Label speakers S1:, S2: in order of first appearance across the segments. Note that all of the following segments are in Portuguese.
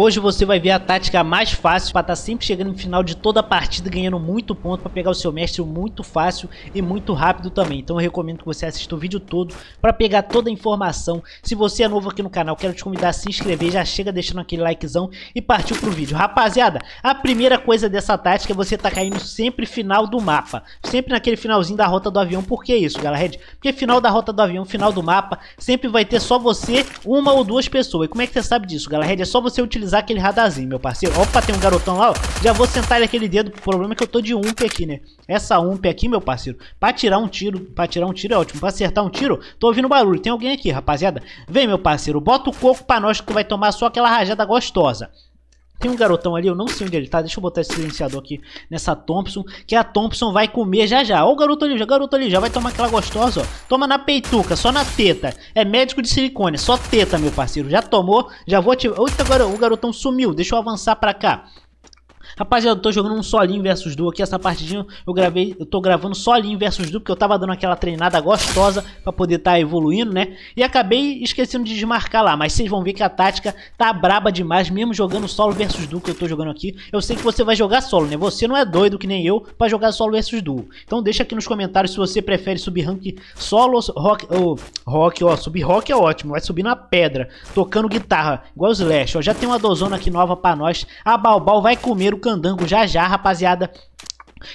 S1: Hoje você vai ver a tática mais fácil para estar tá sempre chegando no final de toda a partida, ganhando muito ponto para pegar o seu mestre muito fácil e muito rápido também. Então eu recomendo que você assista o vídeo todo para pegar toda a informação. Se você é novo aqui no canal, quero te convidar a se inscrever, já chega deixando aquele likezão e partiu pro vídeo. Rapaziada, a primeira coisa dessa tática é você estar tá caindo sempre final do mapa, sempre naquele finalzinho da rota do avião. Por que isso, galera? Red? Porque final da rota do avião, final do mapa, sempre vai ter só você, uma ou duas pessoas. E como é que você sabe disso, galera? Red? É só você utilizar utilizar aquele radarzinho, meu parceiro. Opa, tem um garotão lá, ó. Já vou sentar ele aquele dedo. O problema é que eu tô de ump aqui, né? Essa ump aqui, meu parceiro, pra tirar um tiro, pra tirar um tiro é ótimo. Pra acertar um tiro, tô ouvindo barulho. Tem alguém aqui, rapaziada. Vem, meu parceiro, bota o coco pra nós que vai tomar só aquela rajada gostosa. Tem um garotão ali, eu não sei onde ele tá. Deixa eu botar esse silenciador aqui nessa Thompson. Que a Thompson vai comer já já. Ó o garoto ali, o garoto ali. Já vai tomar aquela gostosa, ó. Toma na peituca, só na teta. É médico de silicone, só teta, meu parceiro. Já tomou, já vou ativar. Eita, agora o garotão sumiu. Deixa eu avançar pra cá. Rapaziada, eu tô jogando um solinho versus duo aqui. Essa partidinha eu gravei, eu tô gravando solinho versus duo, porque eu tava dando aquela treinada gostosa pra poder estar tá evoluindo, né? E acabei esquecendo de desmarcar lá, mas vocês vão ver que a tática tá braba demais, mesmo jogando solo versus duo que eu tô jogando aqui. Eu sei que você vai jogar solo, né? Você não é doido que nem eu pra jogar solo versus duo. Então deixa aqui nos comentários se você prefere subir rank solo ou rock, ou rock, ó. Subir rock é ótimo, vai subir na pedra, tocando guitarra, igual os Slash, ó. Já tem uma dozona aqui nova pra nós. A Balbal vai comer o Candango já já, rapaziada.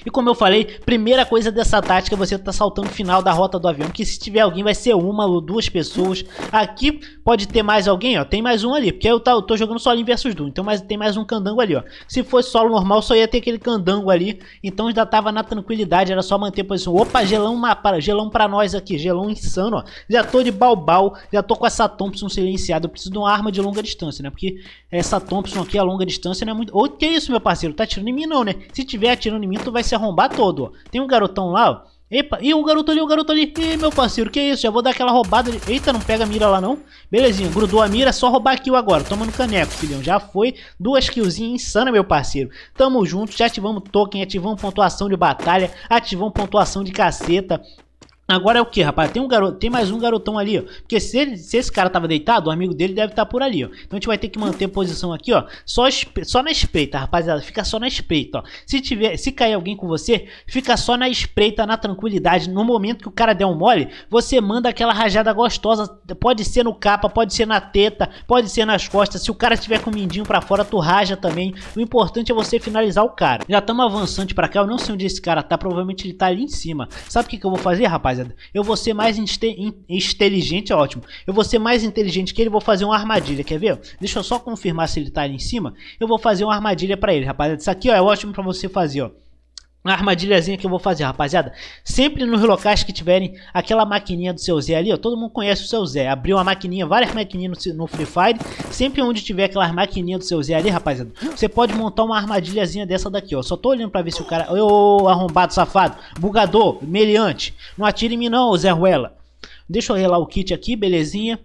S1: E como eu falei, primeira coisa dessa tática é você tá saltando o final da rota do avião, que se tiver alguém vai ser uma ou duas pessoas. Aqui pode ter mais alguém, ó, tem mais um ali, porque eu, tá, eu tô jogando em versus duo, então mas tem mais um candango ali, ó. Se fosse solo normal, só ia ter aquele candango ali, então já tava na tranquilidade, era só manter a posição. Opa, gelão, para, gelão pra nós aqui, gelão insano, ó. Já tô de balbal, já tô com essa Thompson silenciada, eu preciso de uma arma de longa distância, né, porque essa Thompson aqui a longa distância não é muito... Ô, que isso, meu parceiro, tá atirando em mim não, né? Se tiver atirando em mim, tu vai se arrombar todo, ó. Tem um garotão lá, ó. Epa, e o garoto ali, o garoto ali. Ih, meu parceiro, que isso? Já vou dar aquela roubada ali. Eita, não pega a mira lá não. Belezinha, grudou a mira, só roubar kill agora. Toma no caneco, filhão. Já foi. Duas killzinhas insana, meu parceiro. Tamo junto, já ativamos token, ativamos pontuação de batalha, ativamos pontuação de caceta. Agora é o que, rapaz? Tem um garoto, tem mais um garotão ali, ó. Porque se, ele, se esse cara tava deitado, o amigo dele deve estar tá por ali, ó. Então a gente vai ter que manter a posição aqui, ó. Só, só na espreita, rapaziada. Fica só na espreita, ó. Se tiver, se cair alguém com você, fica só na espreita, na tranquilidade. No momento que o cara der um mole, você manda aquela rajada gostosa. Pode ser no capa, pode ser na teta, pode ser nas costas. Se o cara tiver com o mindinho pra fora, tu raja também. O importante é você finalizar o cara. Já estamos avançando pra cá. Eu não sei onde esse cara tá. Provavelmente ele tá ali em cima. Sabe o que, que eu vou fazer, rapaz? rapaziada. Eu vou ser mais inteligente, é ótimo. Eu vou ser mais inteligente que ele, vou fazer uma armadilha, quer ver? Deixa eu só confirmar se ele tá ali em cima. Eu vou fazer uma armadilha pra ele, rapaziada. Isso aqui, ó, é ótimo pra você fazer, ó uma armadilhazinha que eu vou fazer, rapaziada. Sempre nos locais que tiverem aquela maquininha do seu Zé ali, ó. Todo mundo conhece o seu Zé. Abriu uma maquininha, várias maquininhas no, no Free Fire. Sempre onde tiver aquelas maquininhas do seu Zé ali, rapaziada, você pode montar uma armadilhazinha dessa daqui, ó. Só tô olhando pra ver se o cara... Ô, arrombado, safado, bugador, meliante. Não atire em mim não, Zé Ruela. Deixa eu relar o kit aqui, belezinha.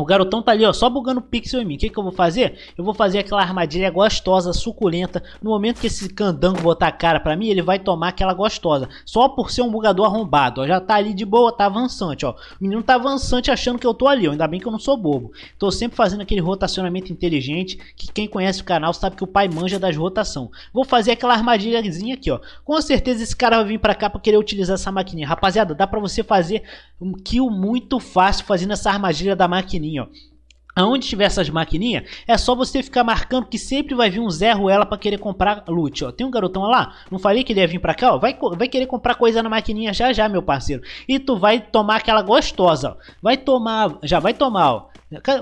S1: O garotão tá ali, ó, só bugando pixel em mim. O que, que eu vou fazer? Eu vou fazer aquela armadilha gostosa, suculenta. No momento que esse candango botar a cara pra mim, ele vai tomar aquela gostosa. Só por ser um bugador arrombado, ó. Já tá ali de boa, tá avançante, ó. O menino tá avançante achando que eu tô ali, ó. Ainda bem que eu não sou bobo. Tô sempre fazendo aquele rotacionamento inteligente, que quem conhece o canal sabe que o pai manja das rotação. Vou fazer aquela armadilhazinha aqui, ó. Com certeza esse cara vai vir pra cá pra querer utilizar essa maquininha. Rapaziada, dá pra você fazer um kill muito fácil fazendo essa armadilha da maquininha maquininha, ó. Aonde tiver essas maquininhas, é só você ficar marcando que sempre vai vir um Zé Ruela pra querer comprar loot, ó. Tem um garotão lá, não falei que ele ia vir pra cá, ó. Vai, vai querer comprar coisa na maquininha já já, meu parceiro. E tu vai tomar aquela gostosa, ó. Vai tomar, já vai tomar, ó.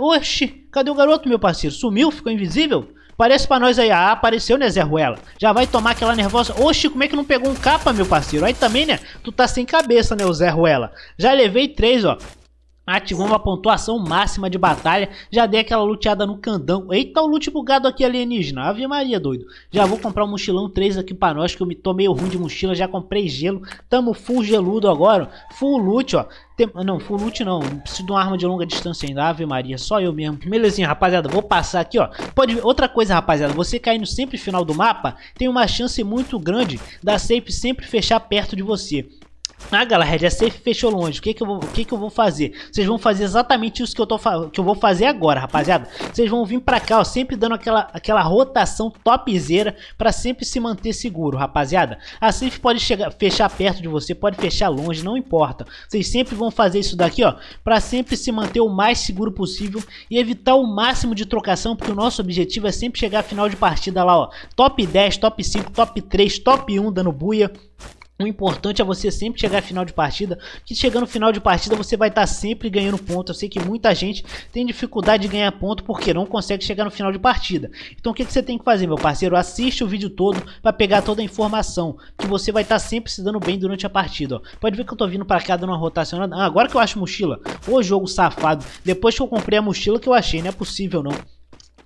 S1: Oxi, cadê o garoto, meu parceiro? Sumiu? Ficou invisível? Parece pra nós aí, ah, apareceu, né, Zé Ruela? Já vai tomar aquela nervosa. Oxi, como é que não pegou um capa, meu parceiro? Aí também, né, tu tá sem cabeça, né, o Zé Ruela? Já levei três, ó. Ativou uma pontuação máxima de batalha. Já dei aquela luteada no candão. Eita, o loot bugado aqui alienígena. Ave Maria, doido. Já vou comprar um mochilão 3 aqui pra nós, que eu me tô meio ruim de mochila. Já comprei gelo. Tamo full geludo agora. Full loot, ó. Tem... Ah, não, full loot não. Preciso de uma arma de longa distância ainda. Ave Maria, só eu mesmo. Belezinha, rapaziada. Vou passar aqui, ó. Pode ver. Outra coisa, rapaziada. Você caindo sempre final do mapa, tem uma chance muito grande da safe sempre fechar perto de você. Ah, galera, a safe fechou longe. O que que eu vou, o que que eu vou fazer? Vocês vão fazer exatamente isso que eu, tô, que eu vou fazer agora, rapaziada. Vocês vão vir pra cá, ó, sempre dando aquela, aquela rotação topzera pra sempre se manter seguro, rapaziada. A safe pode chegar, fechar perto de você, pode fechar longe, não importa. Vocês sempre vão fazer isso daqui, ó, pra sempre se manter o mais seguro possível e evitar o máximo de trocação, porque o nosso objetivo é sempre chegar a final de partida lá, ó. Top 10, top 5, top 3, top 1 dando buia. O importante é você sempre chegar a final de partida, que chegando no final de partida você vai estar tá sempre ganhando ponto. Eu sei que muita gente tem dificuldade de ganhar ponto porque não consegue chegar no final de partida. Então o que, que você tem que fazer, meu parceiro? Assiste o vídeo todo para pegar toda a informação, que você vai estar tá sempre se dando bem durante a partida. Ó. Pode ver que eu tô vindo para cá dando uma rotacionada. Ah, agora que eu acho mochila, ô jogo safado, depois que eu comprei a mochila que eu achei, não é possível não.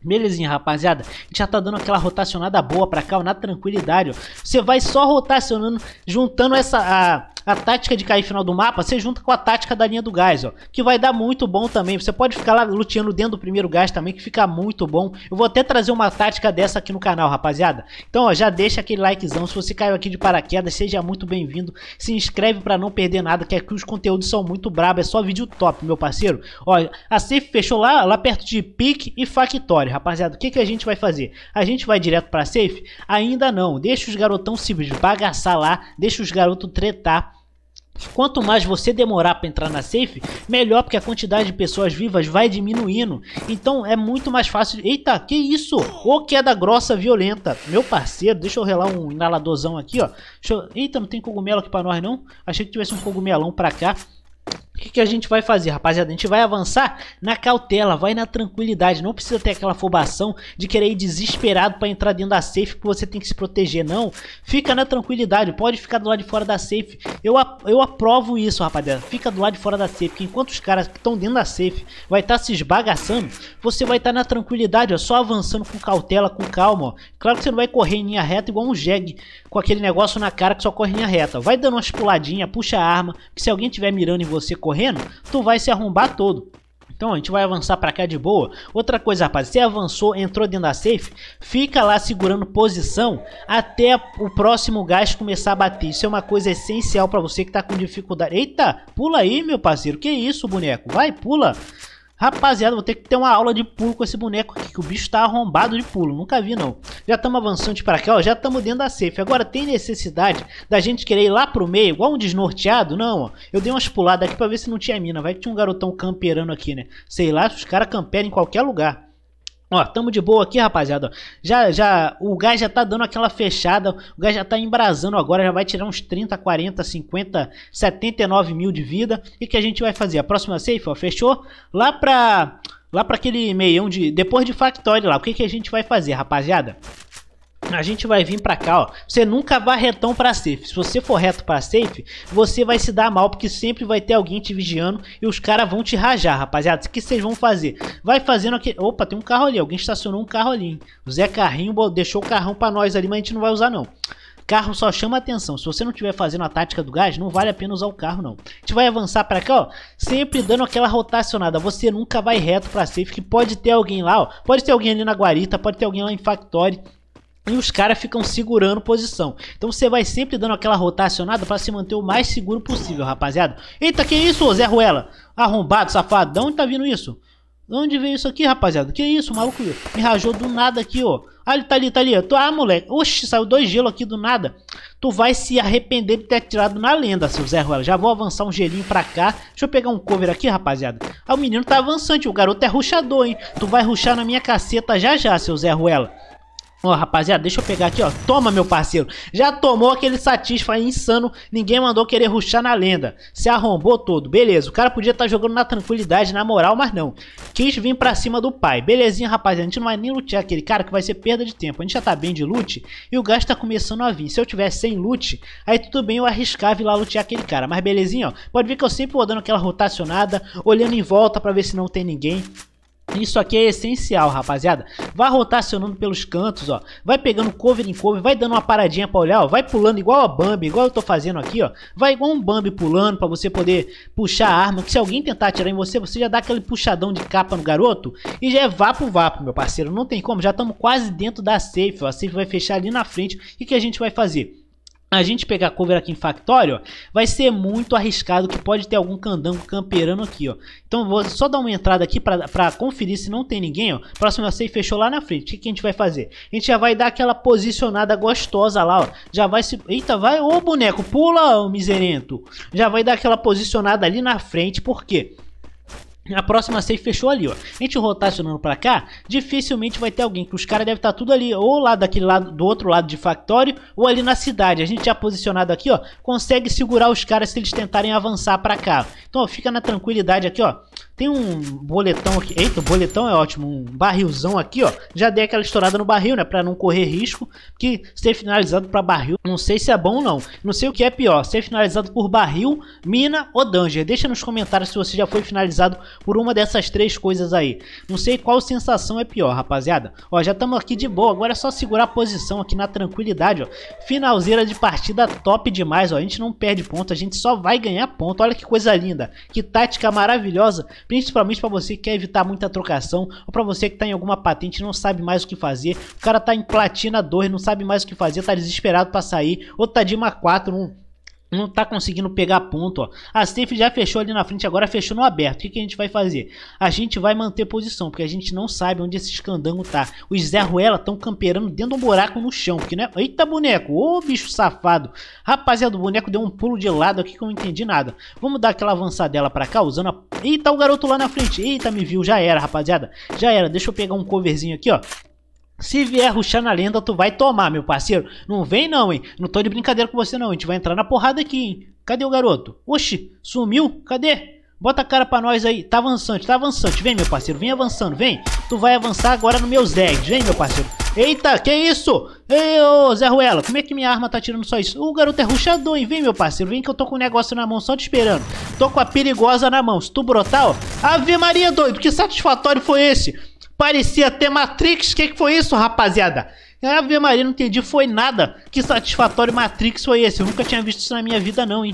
S1: Belezinha, rapaziada. A gente já tá dando aquela rotacionada boa pra cá, ó, na tranquilidade, ó. Você vai só rotacionando, juntando essa... A a tática de cair final do mapa, você junta com a tática da linha do gás, ó. Que vai dar muito bom também. Você pode ficar lá luteando dentro do primeiro gás também, que fica muito bom. Eu vou até trazer uma tática dessa aqui no canal, rapaziada. Então, ó, já deixa aquele likezão. Se você caiu aqui de paraquedas, seja muito bem-vindo. Se inscreve pra não perder nada, que aqui os conteúdos são muito brabo. É só vídeo top, meu parceiro. Ó, a safe fechou lá, lá perto de Pique e Factory, rapaziada. O que, que a gente vai fazer? A gente vai direto pra safe? Ainda não. Deixa os garotão se bagaçar lá, deixa os garotos tretar Quanto mais você demorar para entrar na safe, melhor porque a quantidade de pessoas vivas vai diminuindo. Então é muito mais fácil. Eita, que isso? Ô queda grossa violenta. Meu parceiro, deixa eu relar um inaladorzão aqui, ó. Eu... Eita, não tem cogumelo aqui para nós não? Achei que tivesse um cogumelão para cá. O que, que, a gente vai fazer, rapaziada? A gente vai avançar na cautela, vai na tranquilidade. Não precisa ter aquela afobação de querer ir desesperado para entrar dentro da safe que você tem que se proteger, não. Fica na tranquilidade, pode ficar do lado de fora da safe. Eu, eu aprovo isso, rapaziada. Fica do lado de fora da safe, Porque enquanto os caras que estão dentro da safe vai estar tá se esbagaçando, você vai estar tá na tranquilidade, ó, só avançando com cautela, com calma. Ó. Claro que você não vai correr em linha reta igual um jegue, com aquele negócio na cara que só corre em linha reta. Vai dando umas puladinhas, puxa a arma, que se alguém tiver mirando em você, correndo, tu vai se arrombar todo. Então a gente vai avançar pra cá de boa. Outra coisa, rapaz, você avançou, entrou dentro da safe, fica lá segurando posição até o próximo gás começar a bater. Isso é uma coisa essencial pra você que tá com dificuldade. Eita, pula aí, meu parceiro. Que isso, boneco? Vai, pula. Pula. Rapaziada, vou ter que ter uma aula de pulo com esse boneco aqui, que o bicho tá arrombado de pulo, nunca vi não. Já estamos avançando para cá, ó, já estamos dentro da safe. Agora, tem necessidade da gente querer ir lá pro meio, igual um desnorteado? Não, ó. Eu dei umas puladas aqui pra ver se não tinha mina, vai que tinha um garotão camperando aqui, né? Sei lá, os caras camperam em qualquer lugar. Ó, tamo de boa aqui, rapaziada. Já, já, o gás já tá dando aquela fechada. O gás já tá embrasando agora. Já vai tirar uns 30, 40, 50, 79 mil de vida. E que a gente vai fazer? A próxima safe, ó, fechou? Lá pra, lá pra aquele meião de... Depois de Factory lá. O que que a gente vai fazer, rapaziada? a gente vai vir para cá, ó. Você nunca vá retão para safe. Se você for reto para safe, você vai se dar mal porque sempre vai ter alguém te vigiando e os caras vão te rajar, rapaziada. O que vocês vão fazer? Vai fazendo aqui. opa, tem um carro ali, alguém estacionou um carro ali. O Zé Carrinho deixou o carrão para nós ali, mas a gente não vai usar não. Carro só chama atenção. Se você não estiver fazendo a tática do gás, não vale a pena usar o carro, não. A gente vai avançar para cá, ó. Sempre dando aquela rotacionada. Você nunca vai reto para safe, que pode ter alguém lá, ó. Pode ter alguém ali na guarita, pode ter alguém lá em factory. E os caras ficam segurando posição. Então você vai sempre dando aquela rotacionada para se manter o mais seguro possível, rapaziada. Eita, que isso, Zé Ruela? Arrombado, safado. De onde tá vindo isso? De onde veio isso aqui, rapaziada? Que isso, maluco? Me rajou do nada aqui, ó. Ah, ele tá ali, tá ali. Tô, ah, moleque. Oxi, saiu dois gelo aqui do nada. Tu vai se arrepender de ter tirado na lenda, seu Zé Ruela. Já vou avançar um gelinho pra cá. Deixa eu pegar um cover aqui, rapaziada. Ah, o menino tá avançante. O garoto é ruxador, hein? Tu vai ruxar na minha caceta já já, seu Zé Ruela. Ó, rapaziada, deixa eu pegar aqui, ó. Toma, meu parceiro. Já tomou aquele Satisfy insano. Ninguém mandou querer ruxar na lenda. Se arrombou todo. Beleza, o cara podia estar tá jogando na tranquilidade, na moral, mas não. Quis vir pra cima do pai. Belezinha, rapaziada. A gente não vai nem lutear aquele cara que vai ser perda de tempo. A gente já tá bem de loot e o gasto tá começando a vir. Se eu tivesse sem loot, aí tudo bem eu arriscava ir lá lutear aquele cara. Mas belezinha, ó. Pode ver que eu sempre vou dando aquela rotacionada, olhando em volta pra ver se não tem ninguém. Isso aqui é essencial, rapaziada. Vai rotacionando pelos cantos, ó. Vai pegando cover em cover, vai dando uma paradinha pra olhar, ó. Vai pulando igual a Bambi, igual eu tô fazendo aqui, ó. Vai igual um Bambi pulando pra você poder puxar a arma. Que se alguém tentar atirar em você, você já dá aquele puxadão de capa no garoto. E já é vapo vapo, meu parceiro. Não tem como, já estamos quase dentro da safe, ó. A safe vai fechar ali na frente. O que, que a gente vai fazer? a gente pegar cover aqui em Factório, vai ser muito arriscado que pode ter algum candango camperando aqui, ó. Então vou só dar uma entrada aqui pra, pra conferir se não tem ninguém, ó. Próximo safe fechou lá na frente. O que, que, a gente vai fazer? A gente já vai dar aquela posicionada gostosa lá, ó. Já vai se... Eita, vai... Ô, boneco, pula, ô, miserento. Já vai dar aquela posicionada ali na frente, por quê? A próxima safe fechou ali, ó. A gente rotacionando pra cá, dificilmente vai ter alguém, que os caras devem estar tá tudo ali, ou lá daquele lado, do outro lado de Factório, ou ali na cidade. A gente já posicionado aqui, ó, consegue segurar os caras se eles tentarem avançar pra cá. Então, ó, fica na tranquilidade aqui, ó. Tem um boletão aqui. Eita, boletão é ótimo. Um barrilzão aqui, ó. Já dei aquela estourada no barril, né? Pra não correr risco. Que ser finalizado pra barril, não sei se é bom ou não. Não sei o que é pior. Ser finalizado por barril, mina ou danger. Deixa nos comentários se você já foi finalizado por uma dessas três coisas aí. Não sei qual sensação é pior, rapaziada. Ó, já estamos aqui de boa. Agora é só segurar a posição aqui na tranquilidade, ó. Finalzeira de partida top demais, ó. A gente não perde ponto. A gente só vai ganhar ponto. Olha que coisa linda. Que tática maravilhosa Principalmente para você que quer evitar muita trocação ou para você que tá em alguma patente e não sabe mais o que fazer. O cara tá em platina 2, não sabe mais o que fazer, tá desesperado para sair ou tá de uma 4, não não tá conseguindo pegar ponto, ó. A safe já fechou ali na frente, agora fechou no aberto. O que, que a gente vai fazer? A gente vai manter posição, porque a gente não sabe onde esse escandango tá. Os Zé Ruela estão camperando dentro de um buraco no chão, porque né? Eita, boneco! Ô, bicho safado! Rapaziada, o boneco deu um pulo de lado aqui que eu não entendi nada. Vamos dar aquela avançadela pra cá, usando a... Eita, o garoto lá na frente! Eita, me viu, já era, rapaziada. Já era, deixa eu pegar um coverzinho aqui, ó. Se vier ruxar na lenda, tu vai tomar, meu parceiro. Não vem não, hein? Não tô de brincadeira com você não. A gente vai entrar na porrada aqui, hein? Cadê o garoto? Oxi, sumiu? Cadê? Bota a cara pra nós aí. Tá avançando? tá avançando? Vem, meu parceiro. Vem avançando, vem. Tu vai avançar agora no meus Zed, Vem, meu parceiro. Eita, que isso? Ei, ô Zé Ruela, como é que minha arma tá tirando só isso? O garoto é ruxador, hein? Vem, meu parceiro, vem que eu tô com um negócio na mão só te esperando. Tô com a perigosa na mão. Se tu brotar, ó... Ave Maria, doido, que satisfatório foi esse? Parecia até Matrix. O que, que foi isso, rapaziada? Ave Maria, não entendi, foi nada. Que satisfatório Matrix foi esse? Eu nunca tinha visto isso na minha vida não, hein?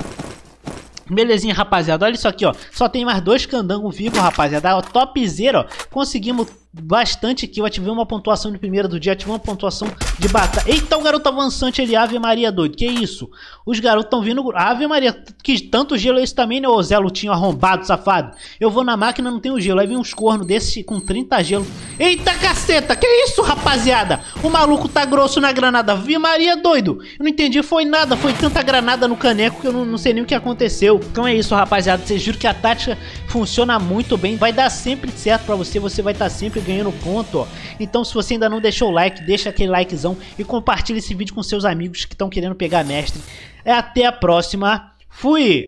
S1: Belezinha, rapaziada. Olha isso aqui, ó. Só tem mais dois candangos vivos, rapaziada. Ó, top zero, ó. Conseguimos bastante kill. Ativei uma pontuação de primeira do dia, ativei uma pontuação de batalha. Eita, o garoto avançante ali, Ave Maria doido. Que isso? Os garotos estão vindo. Ave Maria, que tanto gelo é esse também, né, ô Zé Lutinho arrombado, safado? Eu vou na máquina, não tenho gelo. Aí vem uns cornos desse com 30 gelo. Eita, caceta, que isso, rapaziada? O maluco tá grosso na granada. Ave Maria doido. Eu não entendi, foi nada. Foi tanta granada no caneco que eu não, não sei nem o que aconteceu. Então é isso, rapaziada. Vocês juro que a tática funciona muito bem. Vai dar sempre certo pra você. Você vai estar tá sempre ganhando ponto, ó. Então se você ainda não deixou o like, deixa aquele likezão e compartilha esse vídeo com seus amigos que estão querendo pegar mestre. É até a próxima. Fui!